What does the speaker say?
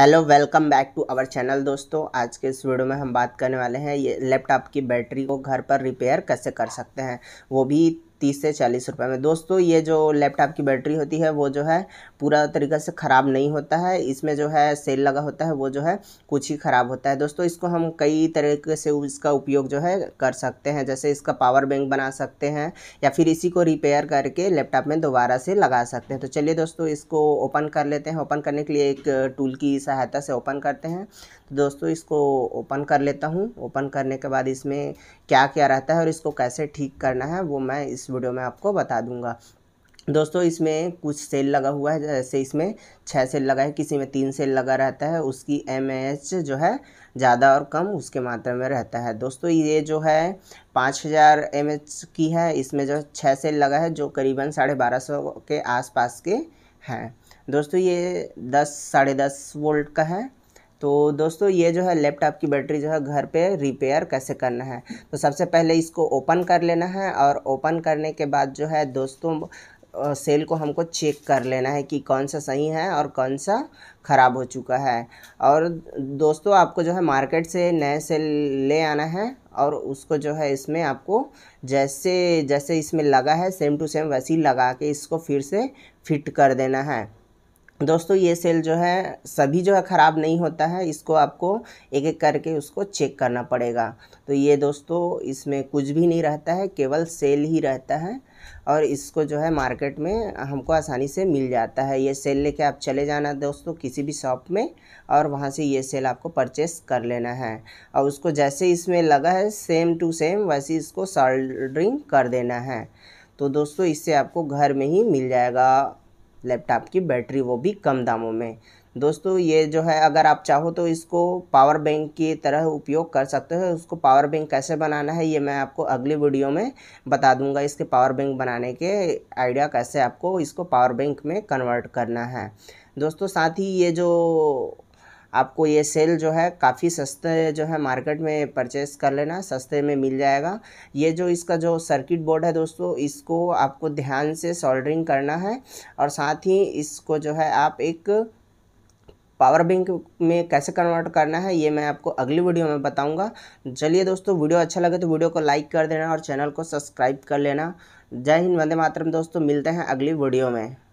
hello welcome back to our channel दोस्तों आज के इस वीडियो में हम बात करने वाले हैं ये लैपटॉप की बैटरी को घर पर रिपेयर कैसे कर सकते हैं वो भी तीस से चालीस रुपये में दोस्तों ये जो लैपटॉप की बैटरी होती है वो जो है पूरा तरीके से ख़राब नहीं होता है इसमें जो है सेल लगा होता है वो जो है कुछ ही ख़राब होता है दोस्तों इसको हम कई तरीके से इसका उपयोग जो है कर सकते हैं जैसे इसका पावर बैंक बना सकते हैं या फिर इसी को रिपेयर करके लैपटॉप में दोबारा से लगा सकते हैं तो चलिए दोस्तों इसको ओपन कर लेते हैं ओपन करने के लिए एक टूल की सहायता से ओपन करते हैं तो दोस्तों इसको ओपन कर लेता हूँ ओपन करने के बाद इसमें क्या क्या रहता है और इसको कैसे ठीक करना है वो मैं इस वीडियो में आपको बता दूंगा दोस्तों इसमें कुछ सेल लगा हुआ है जैसे इसमें छः सेल लगा है किसी में तीन सेल लगा रहता है उसकी एम जो है ज़्यादा और कम उसके मात्रा में रहता है दोस्तों ये जो है पाँच हज़ार एम की है इसमें जो छः सेल लगा है जो करीबन साढ़े बारह सौ के आसपास के हैं दोस्तों ये दस साढ़े दस वोल्ट का है तो दोस्तों ये जो है लैपटॉप की बैटरी जो है घर पे रिपेयर कैसे करना है तो सबसे पहले इसको ओपन कर लेना है और ओपन करने के बाद जो है दोस्तों सेल को हमको चेक कर लेना है कि कौन सा सही है और कौन सा ख़राब हो चुका है और दोस्तों आपको जो है मार्केट से नए सेल ले आना है और उसको जो है इसमें आपको जैसे जैसे इसमें लगा है सेम टू सेम वैसे ही लगा के इसको फिर से फिट कर देना है दोस्तों ये सेल जो है सभी जो है ख़राब नहीं होता है इसको आपको एक एक करके उसको चेक करना पड़ेगा तो ये दोस्तों इसमें कुछ भी नहीं रहता है केवल सेल ही रहता है और इसको जो है मार्केट में हमको आसानी से मिल जाता है ये सेल लेके आप चले जाना दोस्तों किसी भी शॉप में और वहाँ से ये सेल आपको परचेस कर लेना है और उसको जैसे इसमें लगा है सेम टू सेम वैसे इसको सोल्डरिंग कर देना है तो दोस्तों इससे आपको घर में ही मिल जाएगा लैपटॉप की बैटरी वो भी कम दामों में दोस्तों ये जो है अगर आप चाहो तो इसको पावर बैंक की तरह उपयोग कर सकते हो उसको पावर बैंक कैसे बनाना है ये मैं आपको अगली वीडियो में बता दूंगा इसके पावर बैंक बनाने के आइडिया कैसे आपको इसको पावर बैंक में कन्वर्ट करना है दोस्तों साथ ही ये जो आपको ये सेल जो है काफ़ी सस्ते जो है मार्केट में परचेस कर लेना सस्ते में मिल जाएगा ये जो इसका जो सर्किट बोर्ड है दोस्तों इसको आपको ध्यान से सोल्डरिंग करना है और साथ ही इसको जो है आप एक पावर बैंक में कैसे कन्वर्ट करना है ये मैं आपको अगली वीडियो में बताऊंगा चलिए दोस्तों वीडियो अच्छा लगे तो वीडियो को लाइक कर देना और चैनल को सब्सक्राइब कर लेना जय हिंद वंदे मातरम दोस्तों मिलते हैं अगली वीडियो में